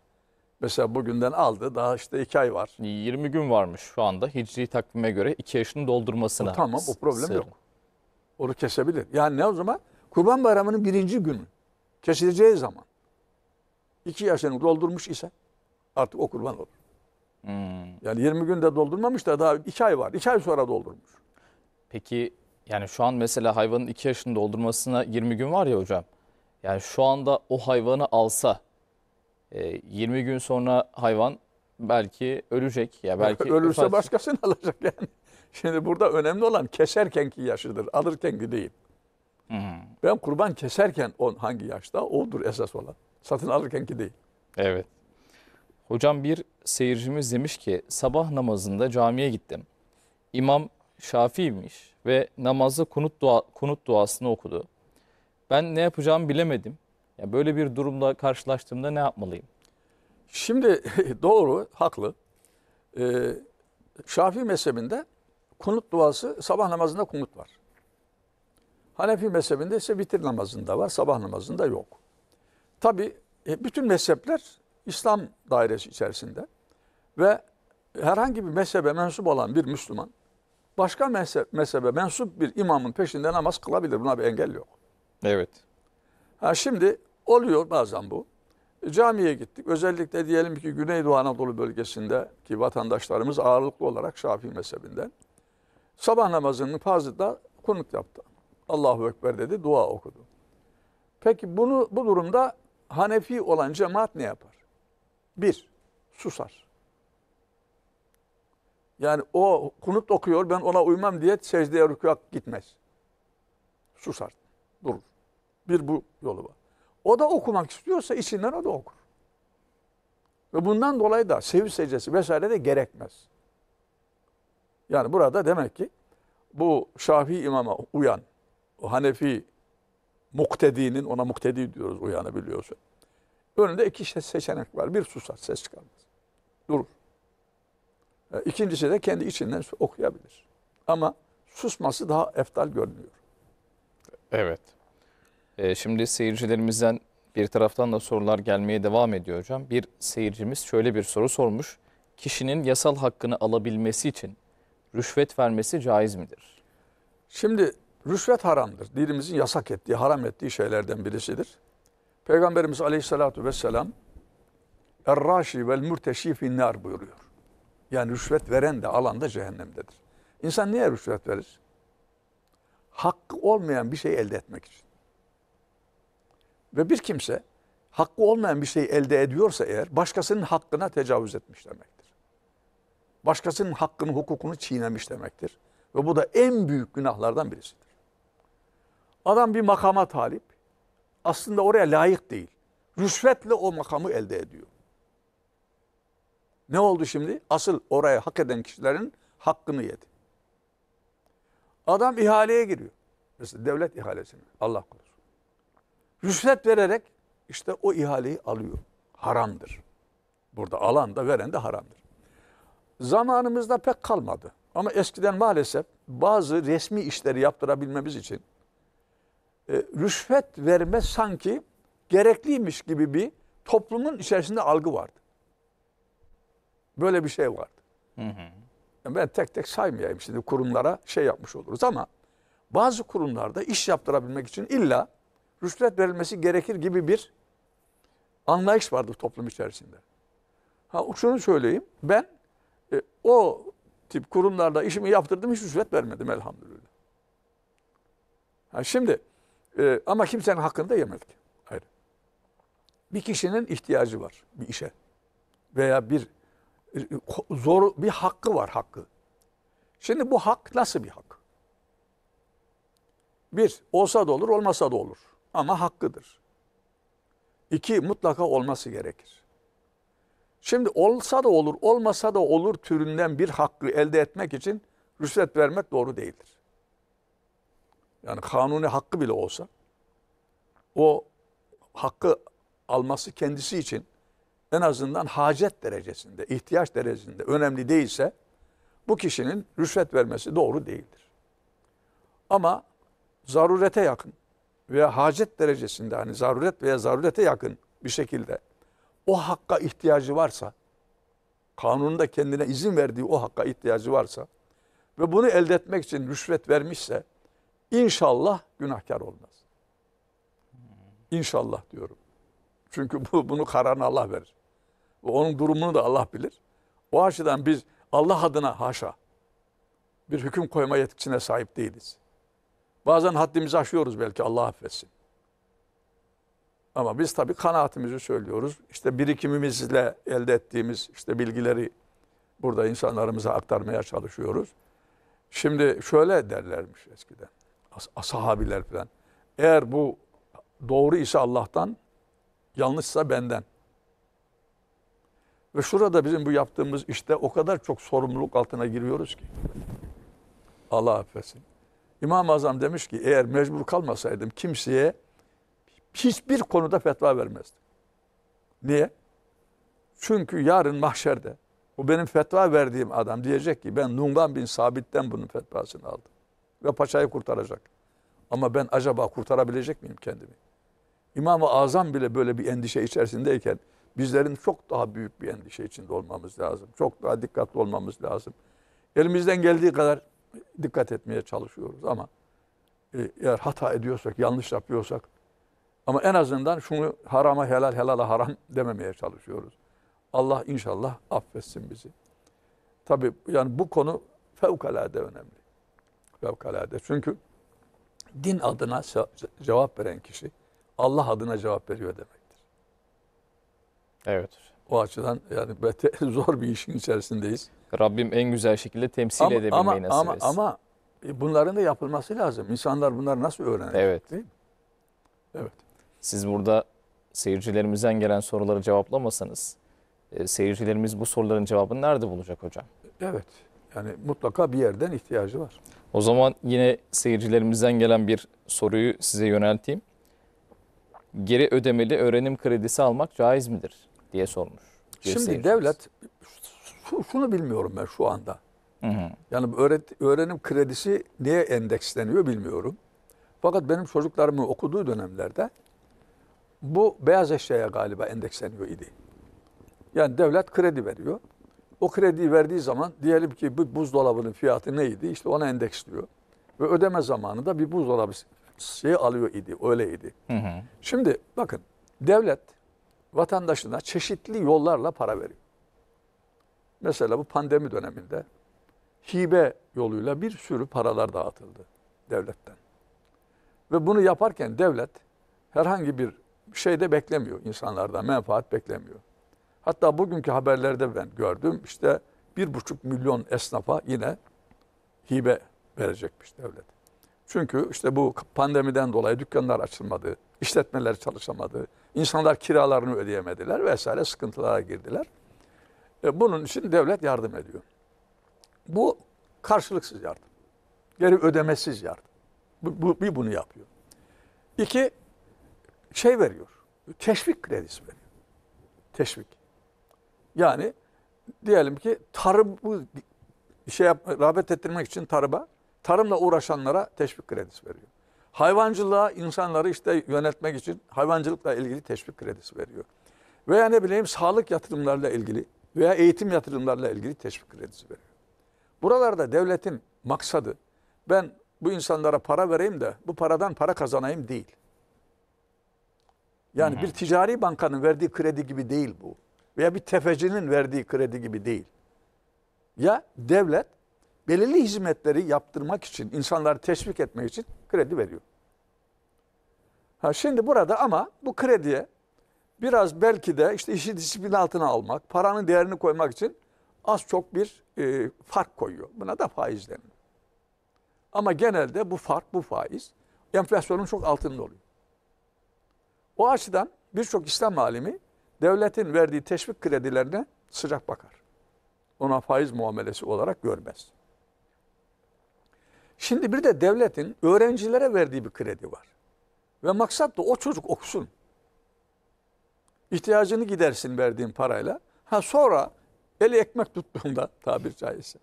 Mesela bugünden aldı daha işte iki ay var. 20 gün varmış şu anda hicri takvime göre iki yaşını doldurmasına. O, tamam o problem yok. Onu kesebilir. Yani ne o zaman? Kurban bayramının birinci günü kesileceği zaman 2 yaşını doldurmuş ise artık o kurban olur. Hmm. Yani 20 günde doldurmamış da daha iki ay var. 2 ay sonra doldurmuş. Peki yani şu an mesela hayvanın iki yaşını doldurmasına 20 gün var ya hocam. Yani şu anda o hayvanı alsa 20 e, gün sonra hayvan belki ölecek. ya belki Ölürse ufak... başkasını <laughs> alacak yani. Şimdi burada önemli olan keserkenki yaşıdır, alırkenki değil. Hmm. Ben kurban keserken on hangi yaşta odur esas olan. Satın alırkenki değil. Evet. Hocam bir seyircimiz demiş ki sabah namazında camiye gittim. İmam Şafii'ymiş ve namazda kunut, dua, kunut duasını okudu. Ben ne yapacağımı bilemedim. Ya böyle bir durumla karşılaştığımda ne yapmalıyım? Şimdi <laughs> doğru, haklı. Ee, Şafii mezhebinde kunut duası sabah namazında kunut var. Hanefi mezhebinde ise bitir namazında var, sabah namazında yok. Tabi e, bütün mezhepler İslam dairesi içerisinde ve herhangi bir mezhebe mensup olan bir Müslüman başka mezhebe mensup bir imamın peşinde namaz kılabilir. Buna bir engel yok. Evet. Ha şimdi oluyor bazen bu. E, camiye gittik. Özellikle diyelim ki Güneydoğu Anadolu bölgesindeki vatandaşlarımız ağırlıklı olarak Şafii mezhebinden. Sabah namazını fazla kunut yaptı. Allahu Ekber dedi, dua okudu. Peki bunu bu durumda Hanefi olan cemaat ne yapar? Bir, susar. Yani o kunut okuyor ben ona uymam diye secdeye rükûa gitmez. Susar, durur. Bir bu yolu var. O da okumak istiyorsa içinden o da okur. Ve bundan dolayı da sevinç secdesi vesaire de gerekmez. Yani burada demek ki bu Şafii imama uyan, o Hanefi muktedinin, ona muktedi diyoruz uyanı biliyorsun. Önünde iki şey seçenek var. Bir susar, ses çıkarmaz. Durur. E, ikincisi de kendi içinden okuyabilir. Ama susması daha eftal görünüyor. Evet. E, şimdi seyircilerimizden bir taraftan da sorular gelmeye devam ediyor hocam. Bir seyircimiz şöyle bir soru sormuş. Kişinin yasal hakkını alabilmesi için rüşvet vermesi caiz midir? Şimdi rüşvet haramdır. Dinimizin yasak ettiği, haram ettiği şeylerden birisidir. Peygamberimiz aleyhissalatu vesselam Er-raşi vel murteşi finnar buyuruyor. Yani rüşvet veren de alan da cehennemdedir. İnsan niye rüşvet verir? Hakkı olmayan bir şey elde etmek için. Ve bir kimse hakkı olmayan bir şeyi elde ediyorsa eğer başkasının hakkına tecavüz etmiş demektir. Başkasının hakkını, hukukunu çiğnemiş demektir. Ve bu da en büyük günahlardan birisidir. Adam bir makama talip. Aslında oraya layık değil. Rüşvetle o makamı elde ediyor. Ne oldu şimdi? Asıl oraya hak eden kişilerin hakkını yedi. Adam ihaleye giriyor. Mesela devlet ihalesine. Allah korusun. Rüşvet vererek işte o ihaleyi alıyor. Haramdır. Burada alan da veren de haramdır. Zamanımızda pek kalmadı. Ama eskiden maalesef bazı resmi işleri yaptırabilmemiz için e, rüşvet verme sanki gerekliymiş gibi bir toplumun içerisinde algı vardı. Böyle bir şey vardı. Hı hı. Ben tek tek saymayayım şimdi kurumlara şey yapmış oluruz ama bazı kurumlarda iş yaptırabilmek için illa rüşvet verilmesi gerekir gibi bir anlayış vardı toplum içerisinde. Ha şunu söyleyeyim. Ben e, o tip kurumlarda işimi yaptırdım hiç rüşvet vermedim elhamdülillah. Ha şimdi e, ama kimsenin hakkını da yemedik. Hayır. Bir kişinin ihtiyacı var bir işe veya bir e, zor bir hakkı var hakkı. Şimdi bu hak nasıl bir hak? Bir, olsa da olur, olmasa da olur ama hakkıdır. İki, mutlaka olması gerekir. Şimdi olsa da olur, olmasa da olur türünden bir hakkı elde etmek için rüşvet vermek doğru değildir. Yani kanuni hakkı bile olsa o hakkı alması kendisi için en azından hacet derecesinde, ihtiyaç derecesinde önemli değilse bu kişinin rüşvet vermesi doğru değildir. Ama zarurete yakın veya hacet derecesinde hani zaruret veya zarurete yakın bir şekilde o hakka ihtiyacı varsa, kanununda kendine izin verdiği o hakka ihtiyacı varsa ve bunu elde etmek için rüşvet vermişse inşallah günahkar olmaz. İnşallah diyorum. Çünkü bu, bunu kararını Allah verir. Ve onun durumunu da Allah bilir. O açıdan biz Allah adına haşa bir hüküm koyma yetkisine sahip değiliz. Bazen haddimizi aşıyoruz belki Allah affetsin. Ama biz tabii kanaatimizi söylüyoruz. İşte birikimimizle elde ettiğimiz işte bilgileri burada insanlarımıza aktarmaya çalışıyoruz. Şimdi şöyle derlermiş eskiden. As sahabiler falan. Eğer bu doğru ise Allah'tan, yanlışsa benden. Ve şurada bizim bu yaptığımız işte o kadar çok sorumluluk altına giriyoruz ki. Allah affetsin. İmam-ı Azam demiş ki eğer mecbur kalmasaydım kimseye hiçbir konuda fetva vermezdim. Niye? Çünkü yarın mahşerde bu benim fetva verdiğim adam diyecek ki ben Nungan bin Sabit'ten bunun fetvasını aldım. Ve paçayı kurtaracak. Ama ben acaba kurtarabilecek miyim kendimi? İmam-ı Azam bile böyle bir endişe içerisindeyken bizlerin çok daha büyük bir endişe içinde olmamız lazım. Çok daha dikkatli olmamız lazım. Elimizden geldiği kadar dikkat etmeye çalışıyoruz ama e, eğer hata ediyorsak, yanlış yapıyorsak ama en azından şunu harama helal, helala haram <laughs> dememeye çalışıyoruz. Allah inşallah affetsin bizi. Tabi yani bu konu fevkalade önemli. Fevkalade. Çünkü din adına cevap veren kişi Allah adına cevap veriyor demektir. Evet. O açıdan yani <laughs> zor bir işin içerisindeyiz. Rabbim en güzel şekilde temsil ama, edebilmeyi ama, nasip ama, etsin. Ama bunların da yapılması lazım. İnsanlar bunları nasıl öğrenir? evet. değil mi? Evet. Siz burada seyircilerimizden gelen soruları cevaplamasanız ee, seyircilerimiz bu soruların cevabını nerede bulacak hocam? Evet. Yani mutlaka bir yerden ihtiyacı var. O zaman yine seyircilerimizden gelen bir soruyu size yönelteyim. Geri ödemeli öğrenim kredisi almak caiz midir diye sormuş. Şimdi devlet şunu bilmiyorum ben şu anda. Hı hı. Yani öğret, öğrenim kredisi niye endeksleniyor bilmiyorum. Fakat benim çocuklarımın okuduğu dönemlerde bu beyaz eşyaya galiba endeksleniyor idi. Yani devlet kredi veriyor. O krediyi verdiği zaman diyelim ki bu buzdolabının fiyatı neydi? İşte ona endeksliyor. Ve ödeme zamanında bir buzdolabı şey alıyor idi. Öyleydi. Hı hı. Şimdi bakın devlet vatandaşına çeşitli yollarla para veriyor. Mesela bu pandemi döneminde hibe yoluyla bir sürü paralar dağıtıldı devletten. Ve bunu yaparken devlet herhangi bir şey de beklemiyor insanlardan, menfaat beklemiyor. Hatta bugünkü haberlerde ben gördüm işte bir buçuk milyon esnafa yine hibe verecekmiş devlet. Çünkü işte bu pandemiden dolayı dükkanlar açılmadı, işletmeler çalışamadı, insanlar kiralarını ödeyemediler vesaire sıkıntılara girdiler. E, bunun için devlet yardım ediyor. Bu karşılıksız yardım. Geri ödemesiz yardım. Bu, bu, bir bunu yapıyor. İki, şey veriyor. Teşvik kredisi veriyor. Teşvik. Yani diyelim ki tarım bu şey yap, rağbet ettirmek için tarıma, tarımla uğraşanlara teşvik kredisi veriyor. Hayvancılığa insanları işte yönetmek için hayvancılıkla ilgili teşvik kredisi veriyor. Veya ne bileyim sağlık yatırımlarla ilgili veya eğitim yatırımlarla ilgili teşvik kredisi veriyor. Buralarda devletin maksadı ben bu insanlara para vereyim de bu paradan para kazanayım değil. Yani hı bir ticari bankanın verdiği kredi gibi değil bu. Veya bir tefecinin verdiği kredi gibi değil. Ya devlet belirli hizmetleri yaptırmak için, insanları teşvik etmek için kredi veriyor. Ha şimdi burada ama bu krediye biraz belki de işte işi disiplin altına almak, paranın değerini koymak için az çok bir e, fark koyuyor. Buna da faiz denir. Ama genelde bu fark, bu faiz enflasyonun çok altında oluyor. O açıdan birçok İslam alimi devletin verdiği teşvik kredilerine sıcak bakar. Ona faiz muamelesi olarak görmez. Şimdi bir de devletin öğrencilere verdiği bir kredi var. Ve maksat da o çocuk okusun ihtiyacını gidersin verdiğin parayla. Ha sonra eli ekmek tuttuğunda <laughs> tabir caizse.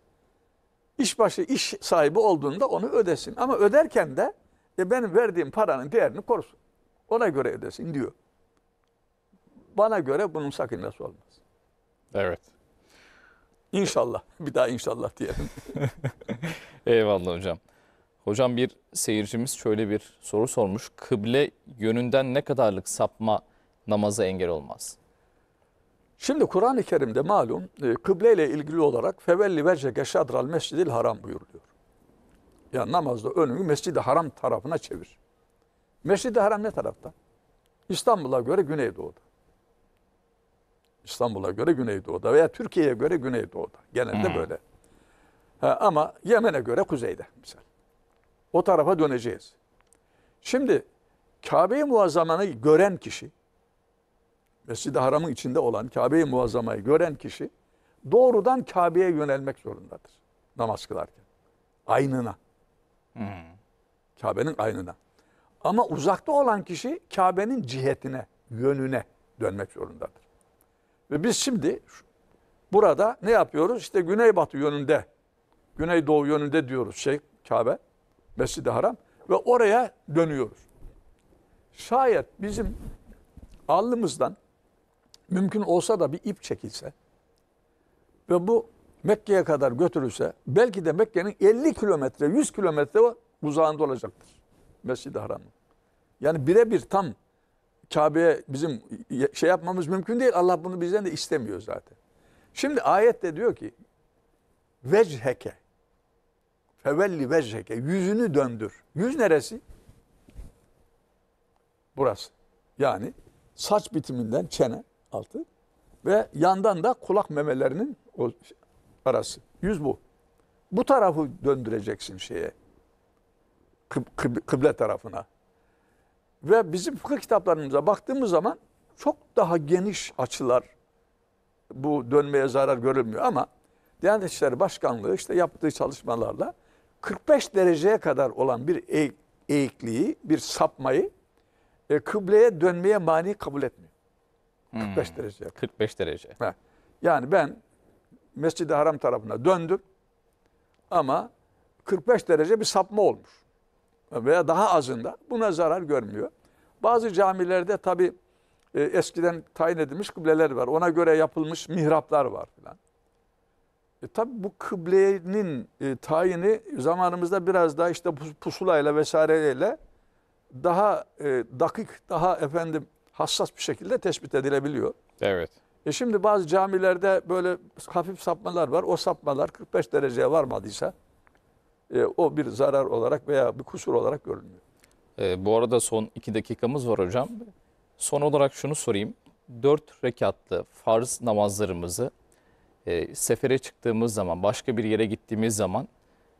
İşbaşı iş sahibi olduğunda onu ödesin. Ama öderken de e, benim verdiğim paranın değerini korusun. Ona göre ödesin diyor. Bana göre bunun sakıncası olmaz. Evet. İnşallah. <laughs> Bir daha inşallah diyelim. <laughs> Eyvallah hocam. Hocam bir seyircimiz şöyle bir soru sormuş. Kıble yönünden ne kadarlık sapma namaza engel olmaz. Şimdi Kur'an-ı Kerim'de malum e, kıble ile ilgili olarak fevelli vecege şadral mescidil haram buyuruluyor. Yani namazda önünü mescidi haram tarafına çevir. Mescidi haram ne tarafta? İstanbul'a göre güneydoğuda. İstanbul'a göre güneydoğuda veya Türkiye'ye göre güneydoğuda. Genelde hmm. böyle. Ha, ama Yemen'e göre kuzeyde misal. O tarafa döneceğiz. Şimdi Kabe-i Muazzama'nı gören kişi Mescid-i Haram'ın içinde olan Kabe-i Muazzama'yı gören kişi doğrudan Kabe'ye yönelmek zorundadır namaz kılarken. Aynına. Hmm. Kabe'nin aynına. Ama uzakta olan kişi Kabe'nin cihetine, yönüne dönmek zorundadır. Ve biz şimdi burada ne yapıyoruz? İşte güneybatı yönünde, güneydoğu yönünde diyoruz şey Kabe, Mescid-i Haram ve oraya dönüyoruz. Şayet bizim alnımızdan mümkün olsa da bir ip çekilse ve bu Mekke'ye kadar götürülse belki de Mekke'nin 50 kilometre 100 kilometre uzağında olacaktır. Mescid-i Haram'ın. Yani birebir tam Kabe'ye bizim şey yapmamız mümkün değil. Allah bunu bizden de istemiyor zaten. Şimdi ayette diyor ki vecheke fevelli vecheke yüzünü döndür. Yüz neresi? Burası. Yani saç bitiminden çene altı ve yandan da kulak memelerinin o arası. Yüz bu. Bu tarafı döndüreceksin şeye. Kıb kıb kıble tarafına. Ve bizim fıkıh kitaplarımıza baktığımız zaman çok daha geniş açılar bu dönmeye zarar görülmüyor ama Diyanet İşleri Başkanlığı işte yaptığı çalışmalarla 45 dereceye kadar olan bir eğikliği, bir sapmayı e, kıbleye dönmeye mani kabul etmiyor. 45 hmm. derece. 45 derece. Ha. Yani ben Mescid-i Haram tarafına döndüm ama 45 derece bir sapma olmuş. Veya daha azında buna zarar görmüyor. Bazı camilerde tabi e, eskiden tayin edilmiş kıbleler var. Ona göre yapılmış mihraplar var filan. E, tabi bu kıblenin e, tayini zamanımızda biraz daha işte pusulayla vesaireyle daha e, dakik, daha efendim hassas bir şekilde tespit edilebiliyor. Evet. E şimdi bazı camilerde böyle hafif sapmalar var. O sapmalar 45 dereceye varmadıysa e, o bir zarar olarak veya bir kusur olarak görünüyor. E, bu arada son iki dakikamız var hocam. Son olarak şunu sorayım. Dört rekatlı farz namazlarımızı e, sefere çıktığımız zaman, başka bir yere gittiğimiz zaman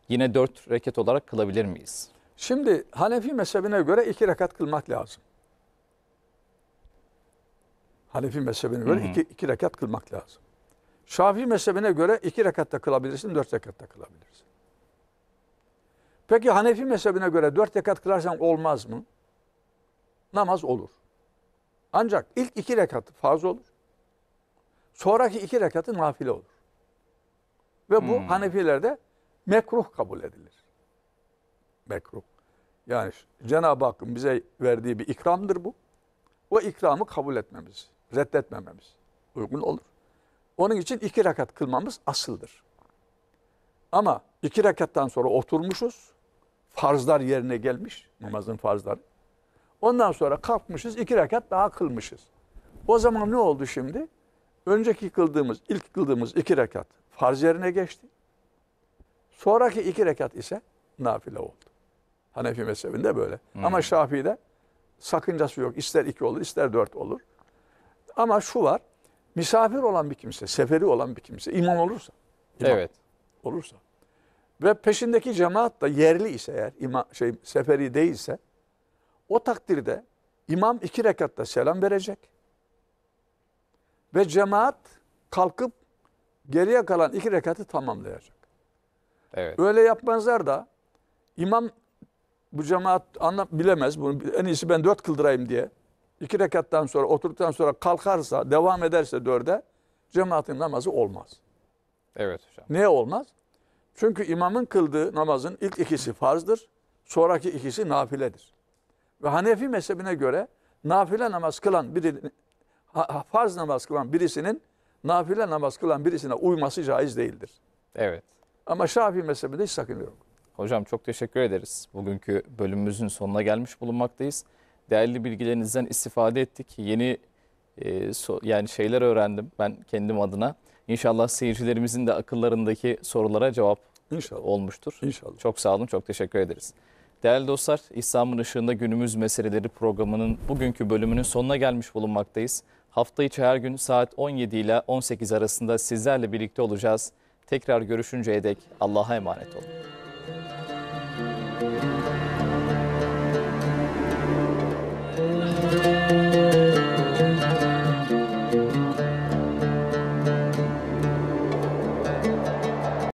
yine dört rekat olarak kılabilir miyiz? Şimdi Hanefi mezhebine göre iki rekat kılmak lazım. Hanefi mezhebine göre Iki, iki rekat kılmak lazım. Şafii mezhebine göre iki rekatta kılabilirsin, dört rekatta kılabilirsin. Peki Hanefi mezhebine göre dört rekat kılarsan olmaz mı? Namaz olur. Ancak ilk iki rekat farz olur. Sonraki iki rekatı nafile olur. Ve bu hmm. Hanefilerde mekruh kabul edilir. Mekruh. Yani Cenab-ı Hakk'ın bize verdiği bir ikramdır bu. O ikramı kabul etmemiz reddetmememiz uygun olur. Onun için iki rakat kılmamız asıldır. Ama iki rakattan sonra oturmuşuz. Farzlar yerine gelmiş. Namazın farzları. Ondan sonra kalkmışız. iki rakat daha kılmışız. O zaman ne oldu şimdi? Önceki kıldığımız, ilk kıldığımız iki rekat farz yerine geçti. Sonraki iki rekat ise nafile oldu. Hanefi mezhebinde böyle. Hmm. Ama Şafii'de sakıncası yok. İster iki olur, ister dört olur. Ama şu var. Misafir olan bir kimse, seferi olan bir kimse imam olursa. Imam evet. Olursa. Ve peşindeki cemaat da yerli ise eğer imam şey seferi değilse o takdirde imam iki rekatta selam verecek. Ve cemaat kalkıp geriye kalan iki rekatı tamamlayacak. Evet. Öyle yapmazlar da imam bu cemaat anlam bilemez bunu en iyisi ben dört kıldırayım diye iki rekattan sonra oturduktan sonra kalkarsa, devam ederse dörde cemaatin namazı olmaz. Evet hocam. Niye olmaz? Çünkü imamın kıldığı namazın ilk ikisi farzdır. Sonraki ikisi nafiledir. Ve Hanefi mezhebine göre nafile namaz kılan biri, farz namaz kılan birisinin nafile namaz kılan birisine uyması caiz değildir. Evet. Ama Şafii mezhebinde hiç sakın yok. Hocam çok teşekkür ederiz. Bugünkü bölümümüzün sonuna gelmiş bulunmaktayız değerli bilgilerinizden istifade ettik. Yeni e, so, yani şeyler öğrendim ben kendim adına. İnşallah seyircilerimizin de akıllarındaki sorulara cevap İnşallah. olmuştur. İnşallah. Çok sağ olun, çok teşekkür ederiz. Değerli dostlar, İslam'ın ışığında günümüz meseleleri programının bugünkü bölümünün sonuna gelmiş bulunmaktayız. Hafta içi her gün saat 17 ile 18 arasında sizlerle birlikte olacağız. Tekrar görüşünceye dek Allah'a emanet olun.